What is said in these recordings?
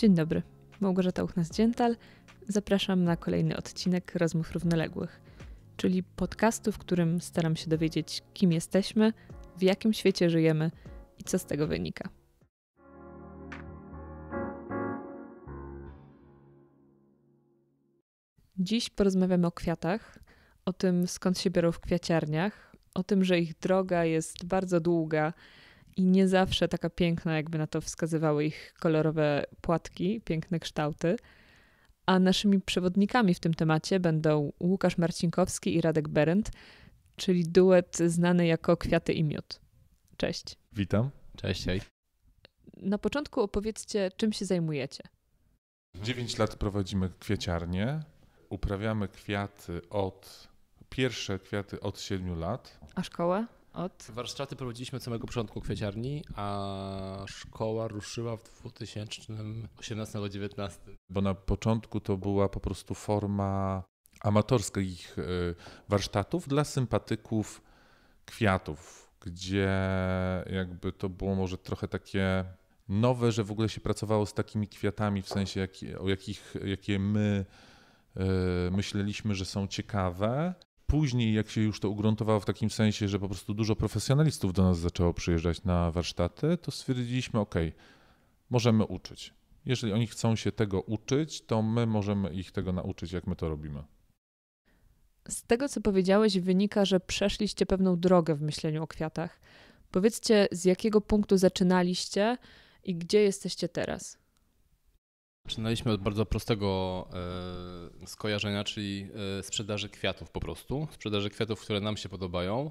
Dzień dobry, Małgorzata Uchnas-Dziętal. Zapraszam na kolejny odcinek Rozmów Równoległych, czyli podcastu, w którym staram się dowiedzieć, kim jesteśmy, w jakim świecie żyjemy i co z tego wynika. Dziś porozmawiamy o kwiatach, o tym skąd się biorą w kwiaciarniach, o tym, że ich droga jest bardzo długa i nie zawsze taka piękna, jakby na to wskazywały ich kolorowe płatki, piękne kształty. A naszymi przewodnikami w tym temacie będą Łukasz Marcinkowski i Radek Berendt, czyli duet znany jako Kwiaty i Miód. Cześć. Witam. Cześć. Hej. Na początku opowiedzcie, czym się zajmujecie. dziewięć lat prowadzimy kwieciarnię. Uprawiamy kwiaty od. Pierwsze kwiaty od siedmiu lat. A szkołę? Od... Warsztaty prowadziliśmy od samego początku kwieciarni, a szkoła ruszyła w 2018 2019 Bo na początku to była po prostu forma amatorskich y, warsztatów dla sympatyków kwiatów, gdzie jakby to było może trochę takie nowe, że w ogóle się pracowało z takimi kwiatami, w sensie jak, o jakich, jakie my y, myśleliśmy, że są ciekawe, później, jak się już to ugruntowało w takim sensie, że po prostu dużo profesjonalistów do nas zaczęło przyjeżdżać na warsztaty, to stwierdziliśmy, ok, możemy uczyć. Jeżeli oni chcą się tego uczyć, to my możemy ich tego nauczyć, jak my to robimy. Z tego, co powiedziałeś, wynika, że przeszliście pewną drogę w myśleniu o kwiatach. Powiedzcie, z jakiego punktu zaczynaliście i gdzie jesteście teraz? Zaczynaliśmy od bardzo prostego e, skojarzenia, czyli e, sprzedaży kwiatów po prostu. Sprzedaży kwiatów, które nam się podobają.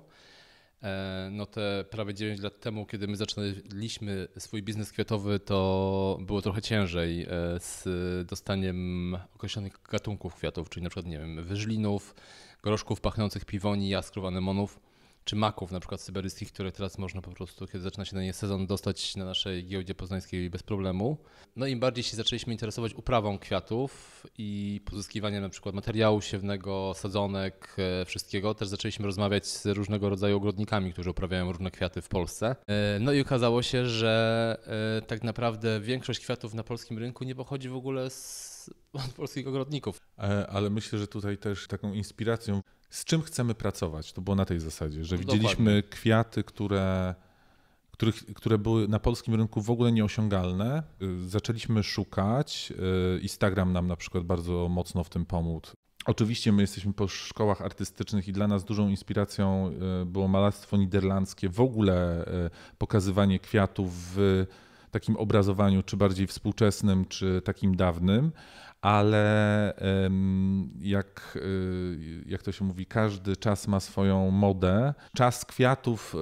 E, no te prawie 9 lat temu, kiedy my zaczynaliśmy swój biznes kwiatowy, to było trochę ciężej z dostaniem określonych gatunków kwiatów, czyli na przykład, nie wiem, wyżlinów, groszków pachnących piwoni, jaskrow, anemonów czy maków na przykład syberyjskich, które teraz można po prostu, kiedy zaczyna się na nie sezon, dostać na naszej giełdzie poznańskiej bez problemu. No im bardziej się zaczęliśmy interesować uprawą kwiatów i pozyskiwaniem na przykład materiału siewnego, sadzonek, e, wszystkiego, też zaczęliśmy rozmawiać z różnego rodzaju ogrodnikami, którzy uprawiają różne kwiaty w Polsce. E, no i okazało się, że e, tak naprawdę większość kwiatów na polskim rynku nie pochodzi w ogóle z od polskich ogrodników. Ale myślę, że tutaj też taką inspiracją z czym chcemy pracować. To było na tej zasadzie, że no widzieliśmy Dokładnie. kwiaty, które, których, które były na polskim rynku w ogóle nieosiągalne. Y, zaczęliśmy szukać. Y, Instagram nam na przykład bardzo mocno w tym pomógł. Oczywiście my jesteśmy po szkołach artystycznych i dla nas dużą inspiracją y, było malarstwo niderlandzkie, w ogóle pokazywanie kwiatów w takim obrazowaniu, czy bardziej współczesnym, czy takim dawnym, ale jak, y, jak to się mówi, każdy czas ma swoją modę. Czas kwiatów,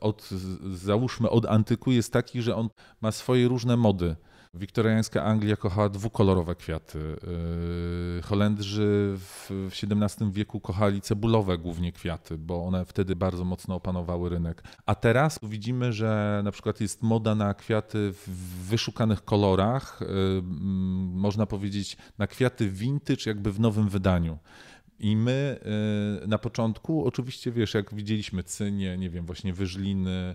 y, od, załóżmy, od antyku jest taki, że on ma swoje różne mody. Wiktoriańska Anglia kochała dwukolorowe kwiaty. Yy, Holendrzy w XVII wieku kochali cebulowe głównie kwiaty, bo one wtedy bardzo mocno opanowały rynek. A teraz widzimy, że na przykład jest moda na kwiaty w wyszukanych kolorach, yy, można powiedzieć na kwiaty vintage jakby w nowym wydaniu. I my yy, na początku, oczywiście wiesz, jak widzieliśmy cynie, nie wiem, właśnie wyżliny,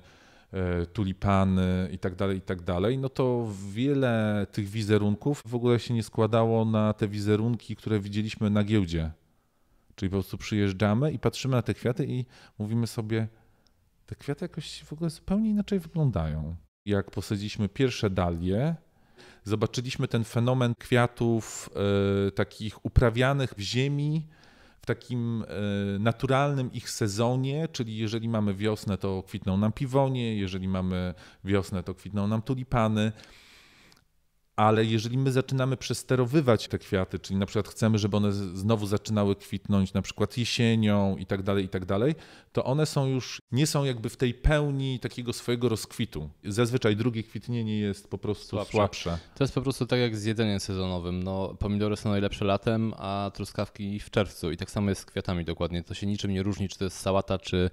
E, tulipany i i tak dalej tak dalej no to wiele tych wizerunków w ogóle się nie składało na te wizerunki, które widzieliśmy na giełdzie. Czyli po prostu przyjeżdżamy i patrzymy na te kwiaty i mówimy sobie, te kwiaty jakoś w ogóle zupełnie inaczej wyglądają. Jak posadziliśmy pierwsze dalie, zobaczyliśmy ten fenomen kwiatów e, takich uprawianych w ziemi, w takim e, naturalnym ich sezonie, czyli jeżeli mamy wiosnę, to kwitną nam piwonie, jeżeli mamy wiosnę, to kwitną nam tulipany ale jeżeli my zaczynamy przesterowywać te kwiaty, czyli na przykład chcemy, żeby one znowu zaczynały kwitnąć na przykład jesienią i tak dalej, i tak dalej, to one są już, nie są jakby w tej pełni takiego swojego rozkwitu. Zazwyczaj drugie kwitnienie jest po prostu słabsze. słabsze. To jest po prostu tak jak z jedzeniem sezonowym. No, pomidory są najlepsze latem, a truskawki w czerwcu i tak samo jest z kwiatami dokładnie. To się niczym nie różni, czy to jest sałata, czy,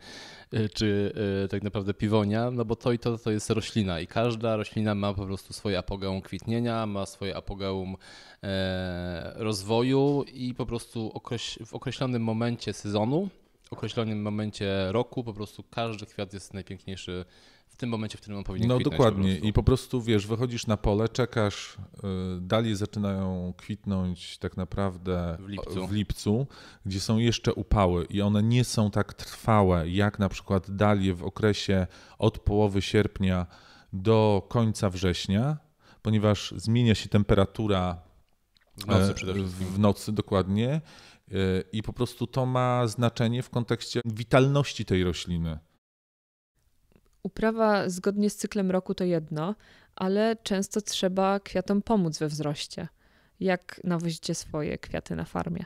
y, czy y, tak naprawdę piwonia, no bo to i to, to jest roślina i każda roślina ma po prostu swoje apogeum kwitnienia, ma swoje apogeum e, rozwoju i po prostu w określonym momencie sezonu, w określonym momencie roku, po prostu każdy kwiat jest najpiękniejszy w tym momencie, w którym on powinien no, kwitnąć. No dokładnie. Po I po prostu wiesz, wychodzisz na pole, czekasz, y, dali zaczynają kwitnąć tak naprawdę w lipcu. w lipcu. gdzie są jeszcze upały i one nie są tak trwałe, jak na przykład dalie w okresie od połowy sierpnia do końca września ponieważ zmienia się temperatura w nocy e, przede wszystkim. W nocy dokładnie e, i po prostu to ma znaczenie w kontekście witalności tej rośliny. Uprawa zgodnie z cyklem roku to jedno, ale często trzeba kwiatom pomóc we wzroście. Jak nawozicie swoje kwiaty na farmie?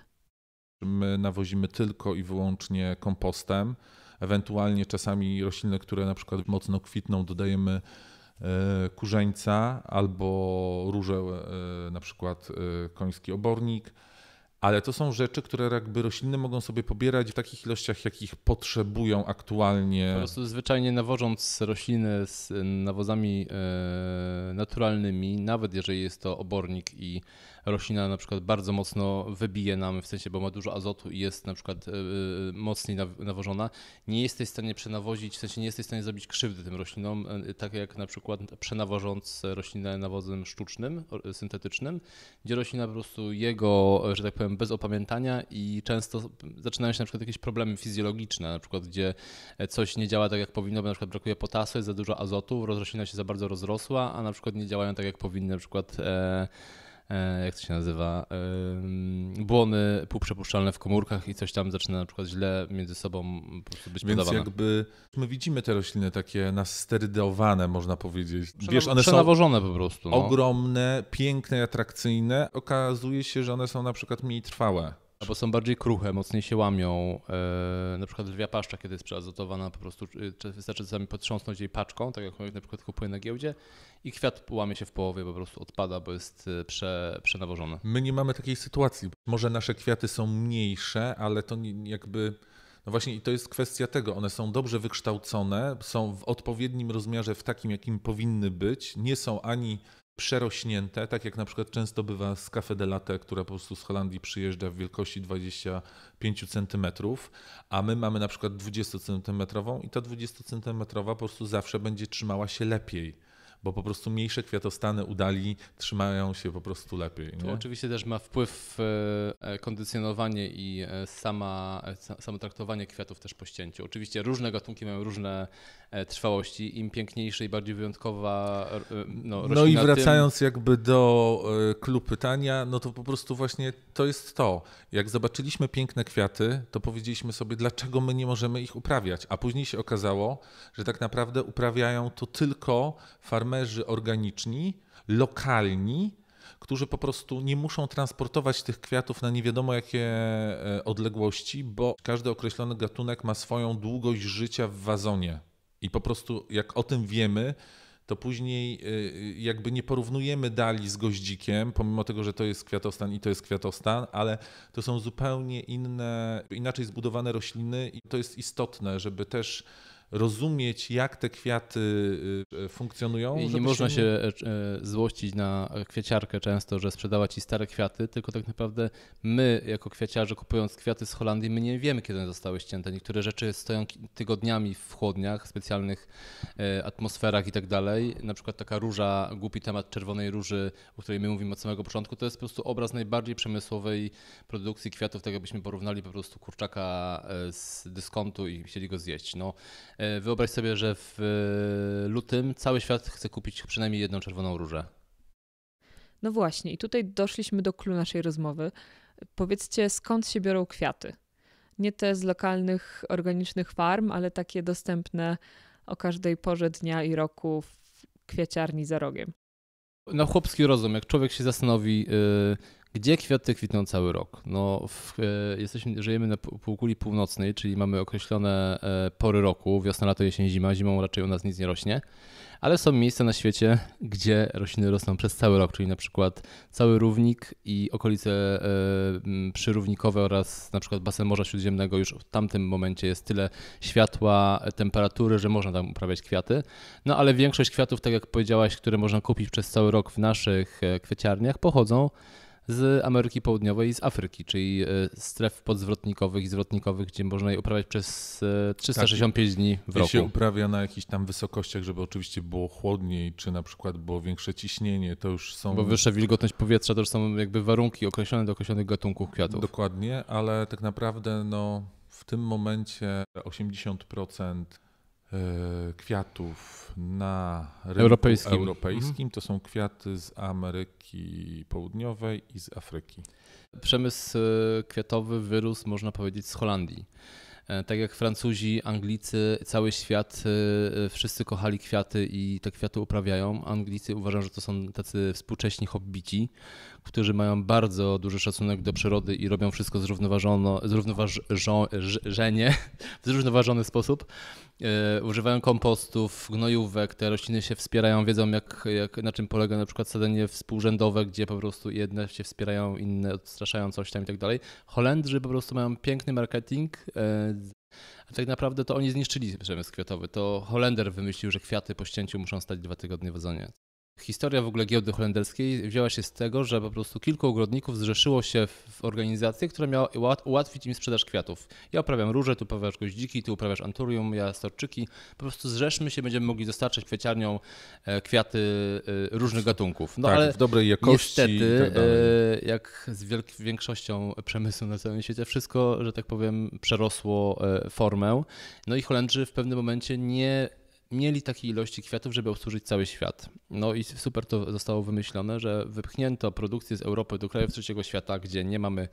My nawozimy tylko i wyłącznie kompostem. Ewentualnie czasami rośliny, które na przykład mocno kwitną, dodajemy E, kurzeńca albo róże, e, na przykład e, koński obornik. Ale to są rzeczy, które jakby rośliny mogą sobie pobierać w takich ilościach, jakich potrzebują aktualnie. Po prostu zwyczajnie nawożąc rośliny z nawozami naturalnymi, nawet jeżeli jest to obornik i roślina na przykład bardzo mocno wybije nam, w sensie, bo ma dużo azotu i jest na przykład e, e, mocniej nawożona, nie jesteś w stanie przenawozić, w sensie nie jesteś w stanie zrobić krzywdy tym roślinom, e, tak jak na przykład przenawożąc roślinę nawozem sztucznym, syntetycznym, gdzie roślina po prostu jego, że tak powiem, bez opamiętania i często zaczynają się na przykład jakieś problemy fizjologiczne, na przykład gdzie coś nie działa tak jak powinno, bo na przykład brakuje potasu, jest za dużo azotu, roślina się za bardzo rozrosła, a na przykład nie działają tak jak powinny, na przykład E, jak to się nazywa, błony półprzepuszczalne w komórkach i coś tam zaczyna na przykład źle między sobą po prostu być Więc podawane. jakby my widzimy te rośliny takie nasterydowane, można powiedzieć. Wiesz, one są są po prostu. No. Ogromne, piękne, atrakcyjne. Okazuje się, że one są na przykład mniej trwałe. Albo no są bardziej kruche, mocniej się łamią. Yy, na przykład lwia paszcza, kiedy jest przeazotowana, po prostu yy, wystarczy czasami potrząsnąć jej paczką, tak jak na przykład kupuję na giełdzie i kwiat łamie się w połowie, po prostu odpada, bo jest e, prze, przenawożony. My nie mamy takiej sytuacji. Może nasze kwiaty są mniejsze, ale to nie, jakby no właśnie i to jest kwestia tego, one są dobrze wykształcone, są w odpowiednim rozmiarze, w takim jakim powinny być, nie są ani przerośnięte, tak jak na przykład często bywa z kafe de latte, która po prostu z Holandii przyjeżdża w wielkości 25 cm, a my mamy na przykład 20 cm i ta 20 cm po prostu zawsze będzie trzymała się lepiej bo po prostu mniejsze kwiatostany udali trzymają się po prostu lepiej. To oczywiście też ma wpływ e, kondycjonowanie i e, sama, e, samo traktowanie kwiatów też po ścięciu. Oczywiście różne gatunki mają różne E, trwałości. Im piękniejsza i bardziej wyjątkowa e, no, roślina, No i wracając tym... jakby do e, klubu pytania, no to po prostu właśnie to jest to. Jak zobaczyliśmy piękne kwiaty, to powiedzieliśmy sobie, dlaczego my nie możemy ich uprawiać. A później się okazało, że tak naprawdę uprawiają to tylko farmerzy organiczni, lokalni, którzy po prostu nie muszą transportować tych kwiatów na nie wiadomo jakie odległości, bo każdy określony gatunek ma swoją długość życia w wazonie. I po prostu jak o tym wiemy, to później y, y, jakby nie porównujemy dali z goździkiem, pomimo tego, że to jest kwiatostan i to jest kwiatostan, ale to są zupełnie inne, inaczej zbudowane rośliny i to jest istotne, żeby też rozumieć, jak te kwiaty y, y, funkcjonują. I nie można się e, złościć na kwieciarkę często, że sprzedała ci stare kwiaty, tylko tak naprawdę my, jako kwieciarze kupując kwiaty z Holandii, my nie wiemy, kiedy one zostały ścięte. Niektóre rzeczy stoją tygodniami w chłodniach, specjalnych e, atmosferach i tak dalej. Na przykład taka róża, głupi temat czerwonej róży, o której my mówimy od samego początku, to jest po prostu obraz najbardziej przemysłowej produkcji kwiatów, tak jakbyśmy porównali po prostu kurczaka e, z dyskontu i chcieli go zjeść. No, E, wyobraź sobie, że w e, lutym cały świat chce kupić przynajmniej jedną czerwoną różę. No właśnie, i tutaj doszliśmy do klu naszej rozmowy. Powiedzcie, skąd się biorą kwiaty? Nie te z lokalnych organicznych farm, ale takie dostępne o każdej porze dnia i roku w kwieciarni za rogiem. No chłopski rozum, jak człowiek się zastanowi, yy gdzie kwiaty kwitną cały rok? No, w, e, jesteśmy, żyjemy na półkuli północnej, czyli mamy określone e, pory roku, wiosna, lato, jesień, zima. Zimą raczej u nas nic nie rośnie, ale są miejsca na świecie, gdzie rośliny rosną przez cały rok, czyli na przykład cały równik i okolice e, przyrównikowe oraz na przykład basen Morza Śródziemnego. Już w tamtym momencie jest tyle światła, temperatury, że można tam uprawiać kwiaty. No ale większość kwiatów, tak jak powiedziałaś, które można kupić przez cały rok w naszych kwieciarniach, pochodzą z Ameryki Południowej i z Afryki, czyli e, stref podzwrotnikowych i zwrotnikowych, gdzie można je uprawiać przez 365 e, tak, dni w roku. się uprawia na jakichś tam wysokościach, żeby oczywiście było chłodniej, czy na przykład było większe ciśnienie, to już są... Bo wyższa wilgotność powietrza to już są jakby warunki określone do określonych gatunków kwiatów. Dokładnie, ale tak naprawdę no, w tym momencie 80% E, kwiatów na rynku europejskim. europejskim. Mhm. To są kwiaty z Ameryki Południowej i z Afryki. Przemysł e, kwiatowy wyrósł, można powiedzieć, z Holandii. E, tak jak Francuzi, Anglicy, cały świat, wszyscy kochali kwiaty i te kwiaty uprawiają. Anglicy uważają, że to są tacy współcześni hobbici, którzy mają bardzo duży szacunek do przyrody i robią wszystko zrównoważono, zrównoważenie, w zrównoważony sposób. E, używają kompostów, gnojówek, te rośliny się wspierają, wiedzą jak, jak, na czym polega na przykład sadzenie współrzędowe, gdzie po prostu jedne się wspierają, inne odstraszają coś tam i tak dalej. Holendrzy po prostu mają piękny marketing, e, a tak naprawdę to oni zniszczyli przemysł kwiatowy. To Holender wymyślił, że kwiaty po ścięciu muszą stać dwa tygodnie w ozonie historia w ogóle giełdy holenderskiej wzięła się z tego, że po prostu kilku ogrodników zrzeszyło się w organizację, która miała ułatwić im sprzedaż kwiatów. Ja uprawiam róże, tu uprawiasz goździki, tu uprawiasz anturium, ja storczyki. Po prostu zrzeszmy się, będziemy mogli dostarczać kwieciarnią e, kwiaty e, różnych gatunków. No, tak, ale w dobrej jakości. Niestety, tak e, jak z większością przemysłu na całym świecie, wszystko, że tak powiem, przerosło formę. No i Holendrzy w pewnym momencie nie mieli takiej ilości kwiatów, żeby obsłużyć cały świat. No i super to zostało wymyślone, że wypchnięto produkcję z Europy do krajów trzeciego świata, gdzie nie mamy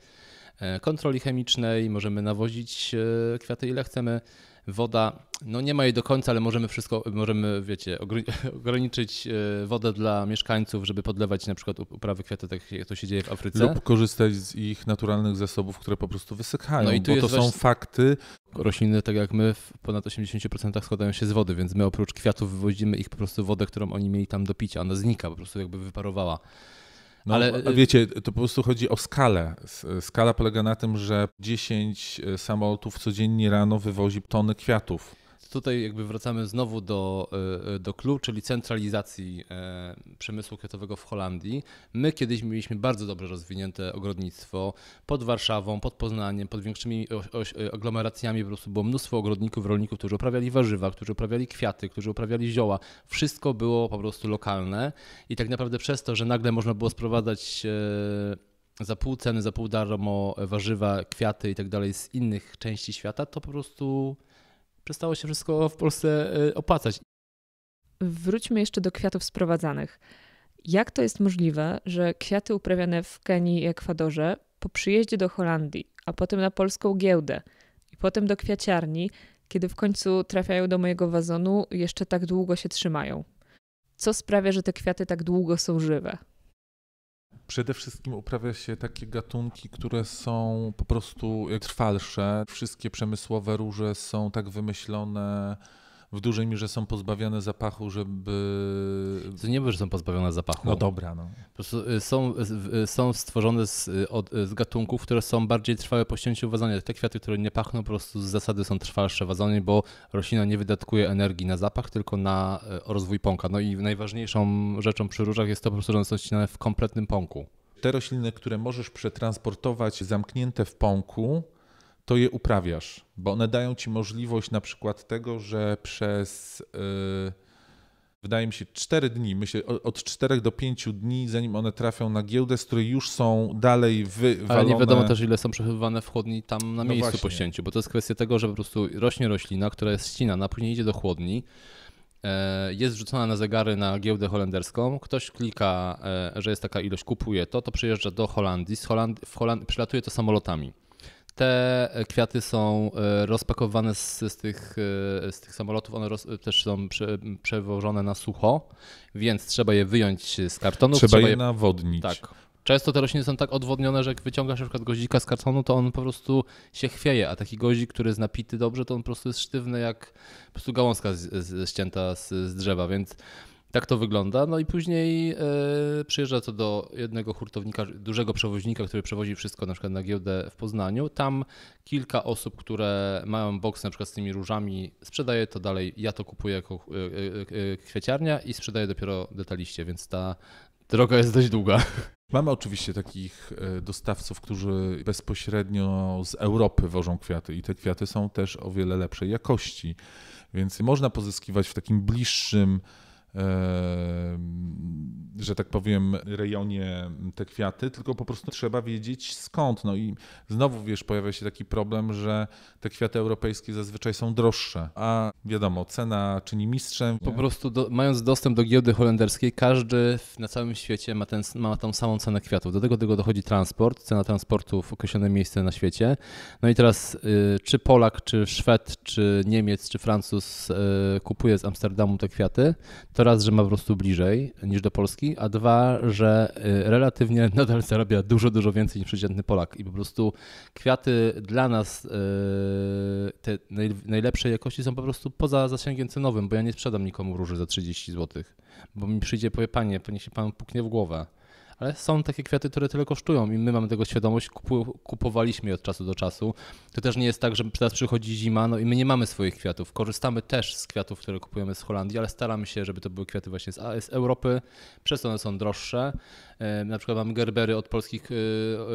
e, kontroli chemicznej, możemy nawozić e, kwiaty ile chcemy, woda, no nie ma jej do końca, ale możemy wszystko, możemy, wiecie, ograniczyć e, wodę dla mieszkańców, żeby podlewać na przykład uprawy kwiaty, tak jak to się dzieje w Afryce. Lub korzystać z ich naturalnych zasobów, które po prostu wysychają, no i tu bo to są fakty. Rośliny, tak jak my, w ponad 80% składają się z wody, więc my oprócz kwiatów wywozimy ich po prostu wodę, którą oni mieli tam do picia. Ona znika, po prostu jakby wyparowała. No, ale y, wiecie, to po prostu chodzi o skalę. Skala polega na tym, że 10 y, samolotów codziennie rano wywozi tony kwiatów tutaj jakby wracamy znowu do, e, e, do clue, czyli centralizacji e, przemysłu kwiatowego w Holandii. My kiedyś mieliśmy bardzo dobrze rozwinięte ogrodnictwo pod Warszawą, pod Poznaniem, pod większymi aglomeracjami. Po prostu było mnóstwo ogrodników, rolników, którzy uprawiali warzywa, którzy uprawiali kwiaty, którzy uprawiali zioła. Wszystko było po prostu lokalne i tak naprawdę przez to, że nagle można było sprowadzać za pół ceny, za pół darmo warzywa, kwiaty i tak dalej z innych części świata, to po prostu przestało się wszystko w Polsce y, opłacać. Wróćmy jeszcze do kwiatów sprowadzanych. Jak to jest możliwe, że kwiaty uprawiane w Kenii i Ekwadorze po przyjeździe do Holandii, a potem na polską giełdę i potem do kwiaciarni, kiedy w końcu trafiają do mojego wazonu, jeszcze tak długo się trzymają? Co sprawia, że te kwiaty tak długo są żywe? Przede wszystkim uprawia się takie gatunki, które są po prostu trwalsze. Wszystkie przemysłowe róże są tak wymyślone, w dużej mierze są pozbawione zapachu, żeby. To nie było, że są pozbawione zapachu. No dobra. No. Po prostu y, są, y, y, są stworzone z, od, z gatunków, które są bardziej trwałe po ścięciu wadzenia. Te kwiaty, które nie pachną, po prostu z zasady są trwalsze wadzenie, bo roślina nie wydatkuje energii na zapach, tylko na rozwój pąka. No i najważniejszą rzeczą przy różach jest to po prostu, że one są ścinane w kompletnym pąku. Te rośliny, które możesz przetransportować zamknięte w pąku, to je uprawiasz, bo one dają ci możliwość na przykład tego, że przez yy, wydaje mi się 4 dni, myślę od 4 do 5 dni, zanim one trafią na giełdę, z której już są dalej wywalone. Ale nie wiadomo też ile są przechowywane w chłodni tam na no miejscu po ścięciu, bo to jest kwestia tego, że po prostu rośnie roślina, która jest ścinana, później idzie do chłodni, e, jest wrzucona na zegary na giełdę holenderską. Ktoś klika, e, że jest taka ilość, kupuje to, to przyjeżdża do Holandii, z Holandii w Holand... przylatuje to samolotami. Te e, kwiaty są e, rozpakowywane z, z, tych, e, z tych samolotów, one roz, też są prze, przewożone na sucho, więc trzeba je wyjąć z kartonu. Trzeba, trzeba je nawodnić. Tak. Często te rośliny są tak odwodnione, że jak wyciągasz na przykład goździka z kartonu, to on po prostu się chwieje, a taki goździk, który jest napity dobrze, to on po prostu jest sztywny jak po prostu gałązka z, z, ścięta z, z drzewa, więc tak to wygląda. No i później yy, przyjeżdża to do jednego hurtownika, dużego przewoźnika, który przewozi wszystko na przykład na giełdę w Poznaniu. Tam kilka osób, które mają boks na przykład z tymi różami, sprzedaje to dalej. Ja to kupuję jako yy, e, kwieciarnia e, i sprzedaję dopiero detaliście, więc ta droga jest dość długa. Mamy oczywiście takich dostawców, którzy bezpośrednio z Europy wożą kwiaty i te kwiaty są też o wiele lepszej jakości, więc można pozyskiwać w takim bliższym że tak powiem, rejonie te kwiaty, tylko po prostu trzeba wiedzieć skąd. No i znowu, wiesz, pojawia się taki problem, że te kwiaty europejskie zazwyczaj są droższe, a wiadomo, cena czyni mistrzem. Po prostu do, mając dostęp do giełdy holenderskiej, każdy na całym świecie ma, ten, ma tą samą cenę kwiatów. Do tego, do tego dochodzi transport, cena transportu w określone miejsce na świecie. No i teraz y, czy Polak, czy Szwed, czy Niemiec, czy Francuz y, kupuje z Amsterdamu te kwiaty, to raz, że ma po prostu bliżej niż do Polski, a dwa, że y, relatywnie nadal zarabia dużo, dużo więcej niż przeciętny Polak. I po prostu kwiaty dla nas y, te najlepszej jakości są po prostu poza zasięgiem cenowym, bo ja nie sprzedam nikomu róży za 30 zł, bo mi przyjdzie, powie panie, pewnie się pan puknie w głowę ale są takie kwiaty, które tyle kosztują i my mamy tego świadomość, kupu, kupowaliśmy je od czasu do czasu. To też nie jest tak, że teraz przychodzi zima no i my nie mamy swoich kwiatów. Korzystamy też z kwiatów, które kupujemy z Holandii, ale staramy się, żeby to były kwiaty właśnie z, z Europy, przez to one są droższe. E, na przykład mamy gerbery od polskich e,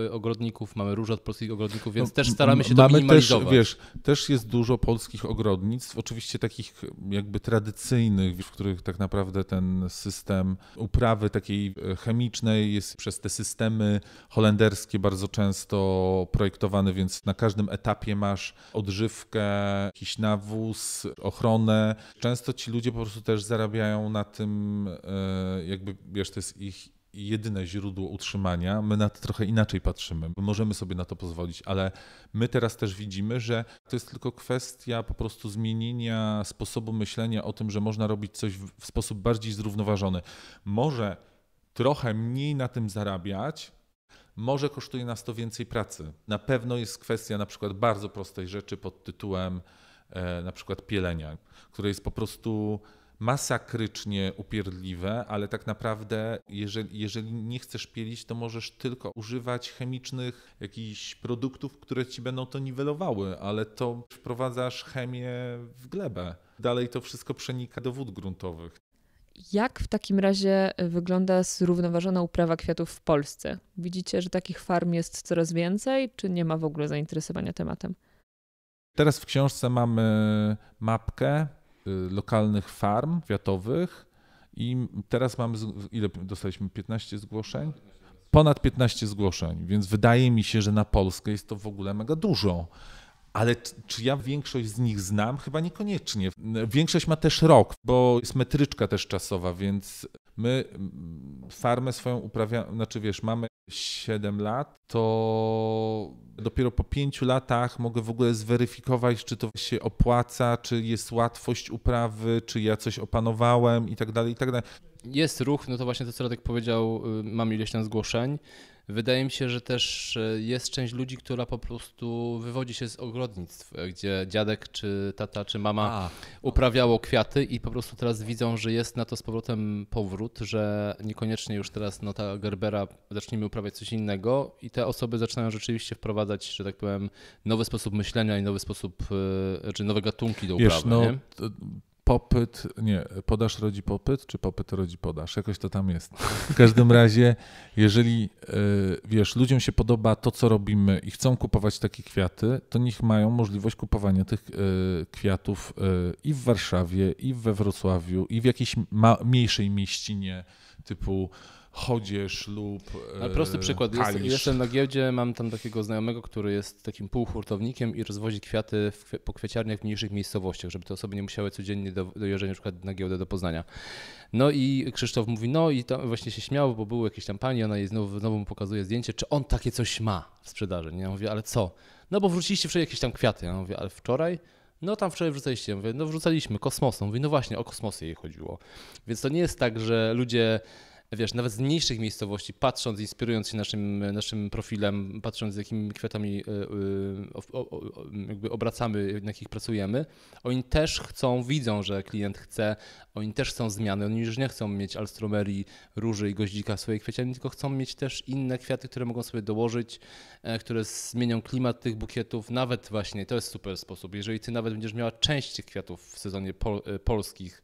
e, ogrodników, mamy róże od polskich ogrodników, więc no, też staramy się to mamy minimalizować. Też, wiesz, też jest dużo polskich ogrodnictw, oczywiście takich jakby tradycyjnych, w których tak naprawdę ten system uprawy takiej chemicznej jest przez te systemy holenderskie bardzo często projektowany, więc na każdym etapie masz odżywkę, jakiś nawóz, ochronę. Często ci ludzie po prostu też zarabiają na tym, e, jakby wiesz, to jest ich jedyne źródło utrzymania. My na to trochę inaczej patrzymy. Możemy sobie na to pozwolić, ale my teraz też widzimy, że to jest tylko kwestia po prostu zmienienia sposobu myślenia o tym, że można robić coś w sposób bardziej zrównoważony. Może trochę mniej na tym zarabiać, może kosztuje nas to więcej pracy. Na pewno jest kwestia na przykład bardzo prostej rzeczy pod tytułem e, na przykład pielenia, które jest po prostu masakrycznie upierdliwe, ale tak naprawdę, jeżeli, jeżeli nie chcesz pielić, to możesz tylko używać chemicznych jakichś produktów, które ci będą to niwelowały, ale to wprowadzasz chemię w glebę. Dalej to wszystko przenika do wód gruntowych. Jak w takim razie y, wygląda zrównoważona uprawa kwiatów w Polsce? Widzicie, że takich farm jest coraz więcej, czy nie ma w ogóle zainteresowania tematem? Teraz w książce mamy mapkę y, lokalnych farm kwiatowych i teraz mamy, ile dostaliśmy? 15 zgłoszeń? Ponad 15 zgłoszeń, więc wydaje mi się, że na Polskę jest to w ogóle mega dużo ale czy ja większość z nich znam? Chyba niekoniecznie. Większość ma też rok, bo jest metryczka też czasowa, więc my farmę swoją uprawiamy, znaczy wiesz, mamy 7 lat, to dopiero po 5 latach mogę w ogóle zweryfikować, czy to się opłaca, czy jest łatwość uprawy, czy ja coś opanowałem i tak dalej, i tak dalej. Jest ruch, no to właśnie to, co Radek powiedział, y, mam ileś tam zgłoszeń. Wydaje mi się, że też e, jest część ludzi, która po prostu wywodzi się z ogrodnictw, e, gdzie dziadek czy tata czy mama A. uprawiało kwiaty i po prostu teraz widzą, że jest na to z powrotem powrót, że niekoniecznie już teraz no ta Gerbera zaczniemy uprawiać coś innego i te osoby zaczynają rzeczywiście wprowadzać, że tak powiem, nowy sposób myślenia i nowy sposób, e, czy znaczy nowe gatunki do uprawy. Wiesz, no, popyt, nie, podaż rodzi popyt, czy popyt rodzi podaż? Jakoś to tam jest. W każdym razie, jeżeli e, wiesz, ludziom się podoba to, co robimy i chcą kupować takie kwiaty, to niech mają możliwość kupowania tych e, kwiatów e, i w Warszawie, i we Wrocławiu, i w jakiejś mniejszej mieścinie typu chodzież lub. Ale prosty e, przykład. jestem na giełdzie, mam tam takiego znajomego, który jest takim półhurtownikiem i rozwozi kwiaty w, po kwieciarniach w mniejszych miejscowościach, żeby te osoby nie musiały codziennie do, dojeżdżać na przykład na giełdę do Poznania. No i Krzysztof mówi, no i tam właśnie się śmiał, bo były jakieś tam pani, ona jej znowu, znowu mu pokazuje zdjęcie, czy on takie coś ma w sprzedaży. Nie? Ja mówię, ale co? No bo wrzuciliście wczoraj jakieś tam kwiaty. Ja mówię, ale wczoraj? No tam wczoraj wrzucaliście, ja mówię, no wrzucaliśmy kosmosą. Mówi, no właśnie, o kosmosie jej chodziło. Więc to nie jest tak, że ludzie wiesz, nawet z mniejszych miejscowości, patrząc, inspirując się naszym, naszym profilem, patrząc z jakimi kwiatami e, e, jakby obracamy, na jakich pracujemy, oni też chcą, widzą, że klient chce, oni też chcą zmiany, oni już nie chcą mieć alstromerii, róży i goździka w swojej kwieciarni, tylko chcą mieć też inne kwiaty, które mogą sobie dołożyć, e, które zmienią klimat tych bukietów, nawet właśnie, to jest super sposób, jeżeli ty nawet będziesz miała część tych kwiatów w sezonie pol polskich,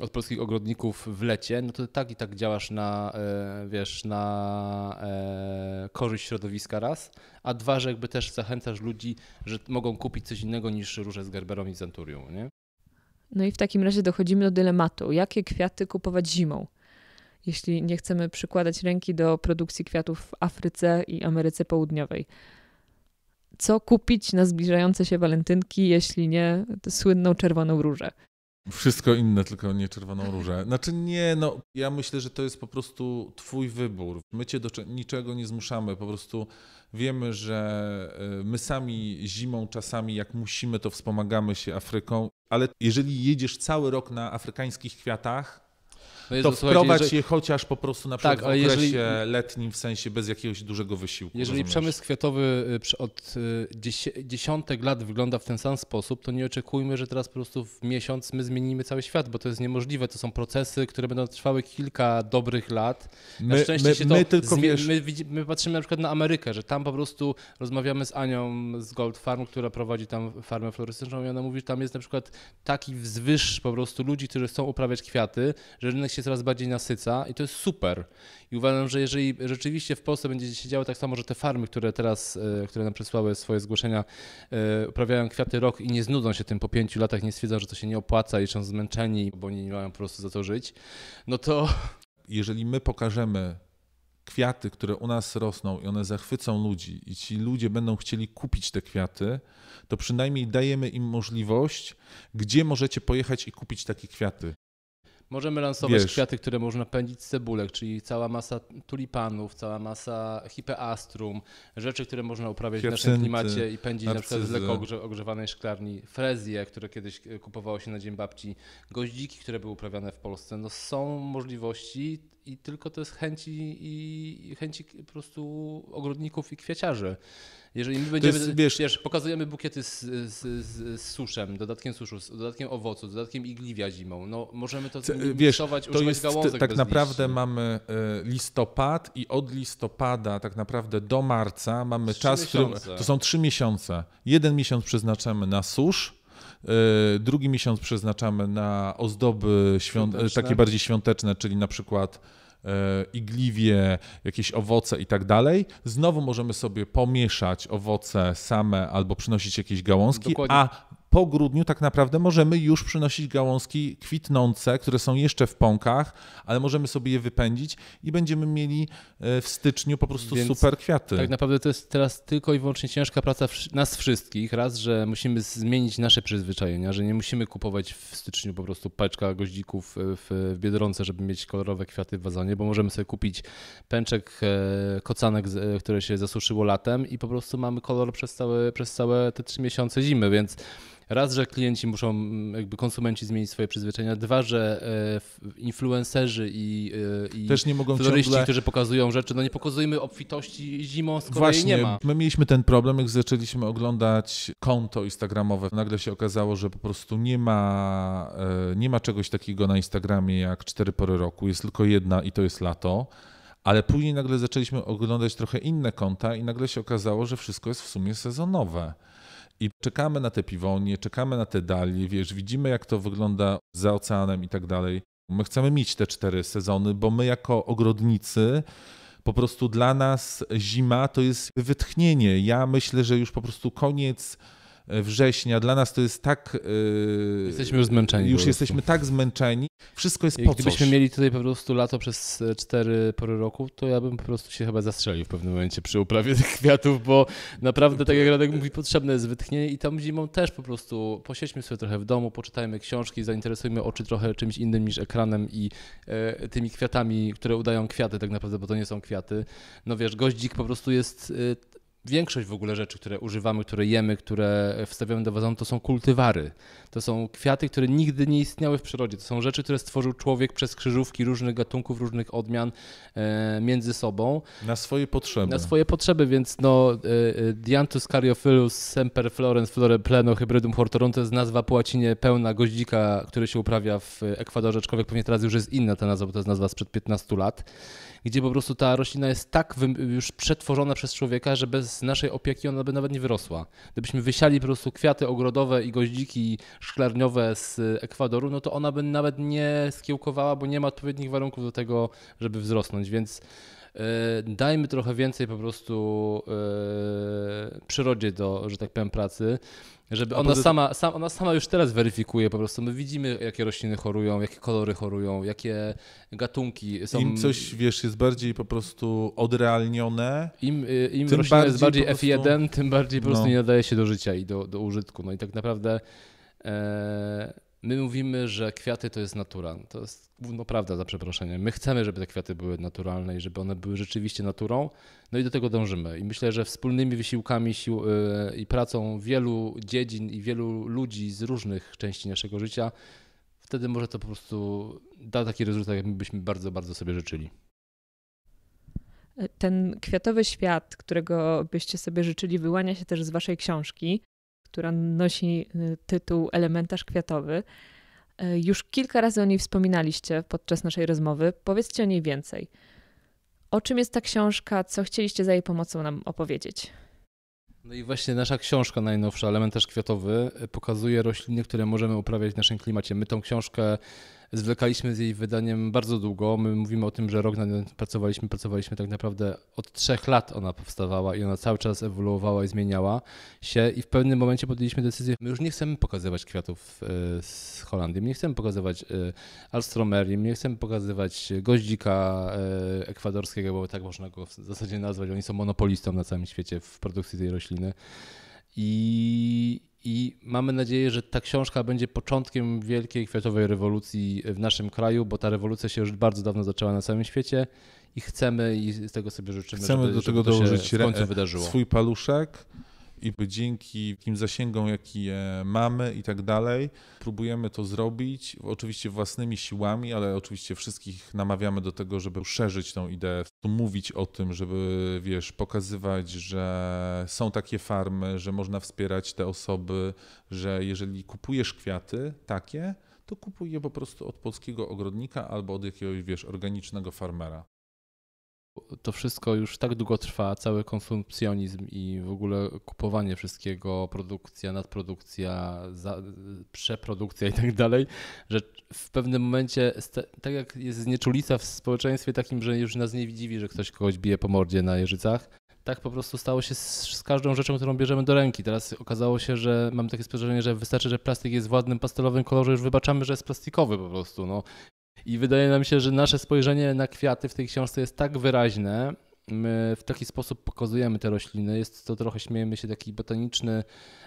od polskich ogrodników w lecie, no to tak i tak działasz na, e, wiesz, na e, korzyść środowiska raz, a dwa, że jakby też zachęcasz ludzi, że mogą kupić coś innego niż róże z gerberą i zanturią, nie? No i w takim razie dochodzimy do dylematu, jakie kwiaty kupować zimą? Jeśli nie chcemy przykładać ręki do produkcji kwiatów w Afryce i Ameryce Południowej. Co kupić na zbliżające się walentynki, jeśli nie słynną czerwoną różę? Wszystko inne, tylko nie czerwoną różę. Znaczy nie, no ja myślę, że to jest po prostu twój wybór. My cię do niczego nie zmuszamy, po prostu wiemy, że y, my sami zimą czasami jak musimy, to wspomagamy się Afryką, ale jeżeli jedziesz cały rok na afrykańskich kwiatach, no to, jest, wprowadź jeżeli... je chociaż po prostu na tak, przykład tak, w okresie jeżeli... letnim, w sensie bez jakiegoś dużego wysiłku. Jeżeli rozumiesz? przemysł kwiatowy y, od y, dziesiątek lat wygląda w ten sam sposób, to nie oczekujmy, że teraz po prostu w miesiąc my zmienimy cały świat, bo to jest niemożliwe. To są procesy, które będą trwały kilka dobrych lat. Na my, szczęście my, się to my, tylko, zmi... wiesz... my, my patrzymy na przykład na Amerykę, że tam po prostu rozmawiamy z Anią z Gold Farm, która prowadzi tam farmę florystyczną i ona mówi, że tam jest na przykład taki wzwyż po prostu ludzi, którzy chcą uprawiać kwiaty, że rynek się się coraz bardziej nasyca i to jest super. I uważam, że jeżeli rzeczywiście w Polsce będzie się działo tak samo, że te farmy, które teraz, e, które nam przesłały swoje zgłoszenia, e, uprawiają kwiaty rok i nie znudzą się tym po pięciu latach, nie stwierdzą, że to się nie opłaca i są zmęczeni, bo nie mają po prostu za to żyć, no to... Jeżeli my pokażemy kwiaty, które u nas rosną i one zachwycą ludzi i ci ludzie będą chcieli kupić te kwiaty, to przynajmniej dajemy im możliwość, gdzie możecie pojechać i kupić takie kwiaty. Możemy lansować Wiesz. kwiaty, które można pędzić z cebulek, czyli cała masa tulipanów, cała masa hipeastrum, rzeczy, które można uprawiać Hiacynty, w naszym klimacie i pędzić narcyzy. na przykład z lekko ogrzewanej szklarni, frezje, które kiedyś e, kupowało się na Dzień Babci, goździki, które były uprawiane w Polsce. No są możliwości, i tylko to jest chęci i chęci po prostu ogrodników i kwieciarzy. Jeżeli my będziemy, jest, wiesz, wiesz, pokazujemy bukiety z, z, z, suszem, dodatkiem suszu, z dodatkiem owocu, z dodatkiem igliwia zimą, no możemy to zmikszować, używać jest, gałązek Tak naprawdę liści. mamy e, listopad i od listopada tak naprawdę do marca mamy czas, to są trzy miesiące. Jeden miesiąc przeznaczamy na susz, E, drugi miesiąc przeznaczamy na ozdoby świąt, e, takie bardziej świąteczne, czyli na przykład e, igliwie, jakieś owoce i tak dalej. Znowu możemy sobie pomieszać owoce same albo przynosić jakieś gałązki, Dokładnie. a po grudniu tak naprawdę możemy już przynosić gałązki kwitnące, które są jeszcze w pąkach, ale możemy sobie je wypędzić i będziemy mieli e, w styczniu po prostu Więc super kwiaty. Tak naprawdę to jest teraz tylko i wyłącznie ciężka praca nas wszystkich. Raz, że musimy zmienić nasze przyzwyczajenia, że nie musimy kupować w styczniu po prostu paczka goździków e, w Biedronce, żeby mieć kolorowe kwiaty w wazonie, bo możemy sobie kupić pęczek e, kocanek, które się zasuszyło latem i po prostu mamy kolor przez całe, przez całe te trzy miesiące zimy, więc Raz, że klienci muszą, mm, jakby konsumenci zmienić swoje przyzwyczajenia. Dwa, że e, influencerzy i, e, i Też nie mogą floryści, ciągle... którzy pokazują rzeczy, no nie pokazujmy obfitości zimą, skoro Właśnie, nie ma. My mieliśmy ten problem, jak zaczęliśmy oglądać konto instagramowe. Nagle się okazało, że po prostu nie ma, e, nie ma czegoś takiego na Instagramie jak cztery pory roku. Jest tylko jedna i to jest lato. Ale później nagle zaczęliśmy oglądać trochę inne konta i nagle się okazało, że wszystko jest w sumie sezonowe. I czekamy na te piwonie, czekamy na te dalie, wiesz, widzimy jak to wygląda za oceanem i tak dalej. My chcemy mieć te cztery sezony, bo my jako ogrodnicy po prostu dla nas zima to jest wytchnienie. Ja myślę, że już po prostu koniec E, września. Dla nas to jest tak. E, jesteśmy już zmęczeni. Już jesteśmy tak zmęczeni. Wszystko jest I po Gdybyśmy coś. mieli tutaj po prostu lato przez e, cztery pory roku, to ja bym po prostu się chyba zastrzelił w pewnym momencie przy uprawie tych kwiatów, bo naprawdę, tak jak Radek mówi, potrzebne jest wytchnienie i tam zimą też po prostu posiedźmy sobie trochę w domu, poczytajmy książki, zainteresujmy oczy trochę czymś innym niż ekranem i e, tymi kwiatami, które udają kwiaty tak naprawdę, bo to nie są kwiaty. No wiesz, goździk po prostu jest... E, większość w ogóle rzeczy, które używamy, które jemy, które wstawiamy do wazonu, to są kultywary. To są kwiaty, które nigdy nie istniały w przyrodzie. To są rzeczy, które stworzył człowiek przez krzyżówki różnych gatunków, różnych odmian e, między sobą. Na swoje potrzeby. Na swoje potrzeby, więc no e, e Dianthus caryophyllus semper florens flore pleno hybridum hortorum to jest nazwa po łacinie pełna goździka, który się uprawia w Ekwadorze, aczkolwiek pewnie teraz już jest inna ta nazwa, bo to jest nazwa sprzed 15 lat gdzie po prostu ta roślina jest tak już przetworzona przez człowieka, że bez naszej opieki ona by nawet nie wyrosła. Gdybyśmy wysiali po prostu kwiaty ogrodowe i goździki szklarniowe z Ekwadoru, no to ona by nawet nie skiełkowała, bo nie ma odpowiednich warunków do tego, żeby wzrosnąć, więc E, dajmy trochę więcej po prostu e, przyrodzie do, że tak powiem, pracy. Żeby ona, poza... sama, ona sama już teraz weryfikuje po prostu. My widzimy, jakie rośliny chorują, jakie kolory chorują, jakie gatunki są. Im coś, wiesz, jest bardziej po prostu odrealnione. Im, y, im tym roślina jest bardziej F1, tym bardziej po prostu no. nie nadaje się do życia i do, do użytku. No i tak naprawdę. E, My mówimy, że kwiaty to jest natura. To jest główna prawda, za przeproszeniem. My chcemy, żeby te kwiaty były naturalne i żeby one były rzeczywiście naturą, no i do tego dążymy. I myślę, że wspólnymi wysiłkami sił, yy, i pracą wielu dziedzin i wielu ludzi z różnych części naszego życia, wtedy może to po prostu da taki rezultat, jak my byśmy bardzo, bardzo sobie życzyli. Ten kwiatowy świat, którego byście sobie życzyli, wyłania się też z waszej książki która nosi y, tytuł Elementarz Kwiatowy. Y, już kilka razy o niej wspominaliście podczas naszej rozmowy. Powiedzcie o niej więcej. O czym jest ta książka? Co chcieliście za jej pomocą nam opowiedzieć? No i właśnie nasza książka najnowsza, Elementarz Kwiatowy, y, pokazuje rośliny, które możemy uprawiać w naszym klimacie. My tą książkę zwlekaliśmy z jej wydaniem bardzo długo. My mówimy o tym, że rok nad nią pracowaliśmy, pracowaliśmy tak naprawdę od trzech lat ona powstawała i ona cały czas ewoluowała i zmieniała się i w pewnym momencie podjęliśmy decyzję, my już nie chcemy pokazywać kwiatów e, z Holandii, my nie chcemy pokazywać e, Alstromerii, my nie chcemy pokazywać goździka e, ekwadorskiego, bo tak można go w zasadzie nazwać, oni są monopolistą na całym świecie w produkcji tej rośliny. I i mamy nadzieję, że ta książka będzie początkiem wielkiej kwiatowej rewolucji w naszym kraju, bo ta rewolucja się już bardzo dawno zaczęła na całym świecie i chcemy i z tego sobie życzymy. Chcemy żeby, do tego żeby dołożyć się w końcu wydarzyło. swój paluszek i dzięki takim zasięgom, jaki mamy i tak dalej, próbujemy to zrobić, oczywiście własnymi siłami, ale oczywiście wszystkich namawiamy do tego, żeby szerzyć tą ideę, mówić o tym, żeby, wiesz, pokazywać, że są takie farmy, że można wspierać te osoby, że jeżeli kupujesz kwiaty takie, to kupuj je po prostu od polskiego ogrodnika albo od jakiegoś, wiesz, organicznego farmera to wszystko już tak długo trwa, cały konsumpcjonizm i w ogóle kupowanie wszystkiego, produkcja, nadprodukcja, za, przeprodukcja i tak dalej, że w pewnym momencie, tak jak jest znieczulica w społeczeństwie takim, że już nas nie dziwi, że ktoś kogoś bije po mordzie na jeżycach, tak po prostu stało się z, z każdą rzeczą, którą bierzemy do ręki. Teraz okazało się, że mam takie spojrzenie, że wystarczy, że plastik jest w ładnym pastelowym kolorze, już wybaczamy, że jest plastikowy po prostu. No. I wydaje nam się, że nasze spojrzenie na kwiaty w tej książce jest tak wyraźne, my w taki sposób pokazujemy te rośliny. Jest to trochę, śmiejemy się, taki botaniczny,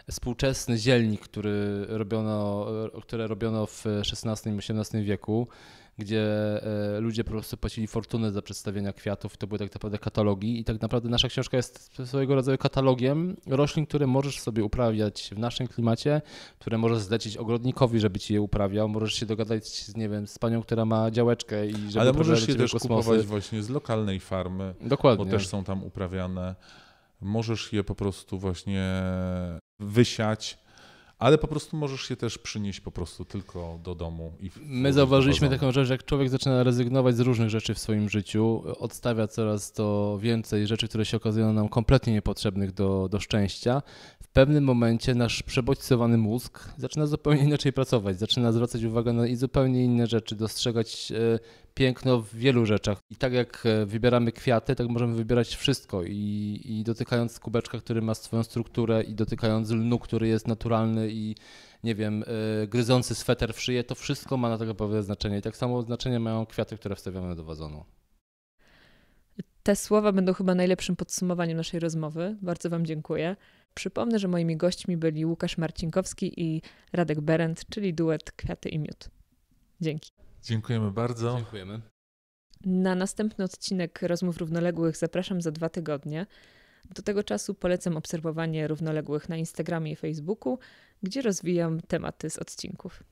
współczesny zielnik, który robiono, które robiono w XVI-XVIII wieku gdzie e, ludzie po prostu płacili fortunę za przedstawienia kwiatów. To były tak naprawdę katalogi i tak naprawdę nasza książka jest swojego rodzaju katalogiem roślin, które możesz sobie uprawiać w naszym klimacie, które możesz zlecić ogrodnikowi, żeby ci je uprawiał. Możesz się dogadać z, nie wiem, z panią, która ma działeczkę i żeby Ale możesz je też kosmosy. kupować właśnie z lokalnej farmy, Dokładnie. bo też są tam uprawiane. Możesz je po prostu właśnie wysiać ale po prostu możesz się też przynieść po prostu tylko do domu. i My zauważyliśmy taką rzecz, jak człowiek zaczyna rezygnować z różnych rzeczy w swoim życiu, odstawia coraz to więcej rzeczy, które się okazują nam kompletnie niepotrzebnych do, do szczęścia, w pewnym momencie nasz przebodźcowany mózg zaczyna zupełnie inaczej pracować, zaczyna zwracać uwagę na i zupełnie inne rzeczy, dostrzegać e, piękno w wielu rzeczach. I tak jak e, wybieramy kwiaty, tak możemy wybierać wszystko. I, i dotykając kubeczka, który ma swoją strukturę, i dotykając lnu, który jest naturalny i nie wiem, e, gryzący sweter w szyję, to wszystko ma na tego tak pewne znaczenie. I tak samo znaczenie mają kwiaty, które wstawiamy do wazonu. Te słowa będą chyba najlepszym podsumowaniem naszej rozmowy. Bardzo Wam dziękuję. Przypomnę, że moimi gośćmi byli Łukasz Marcinkowski i Radek Berendt, czyli duet Kwiaty i Miód. Dzięki. Dziękujemy bardzo. Dziękujemy. Na następny odcinek rozmów równoległych zapraszam za dwa tygodnie. Do tego czasu polecam obserwowanie równoległych na Instagramie i Facebooku, gdzie rozwijam tematy z odcinków.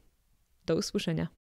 Do usłyszenia.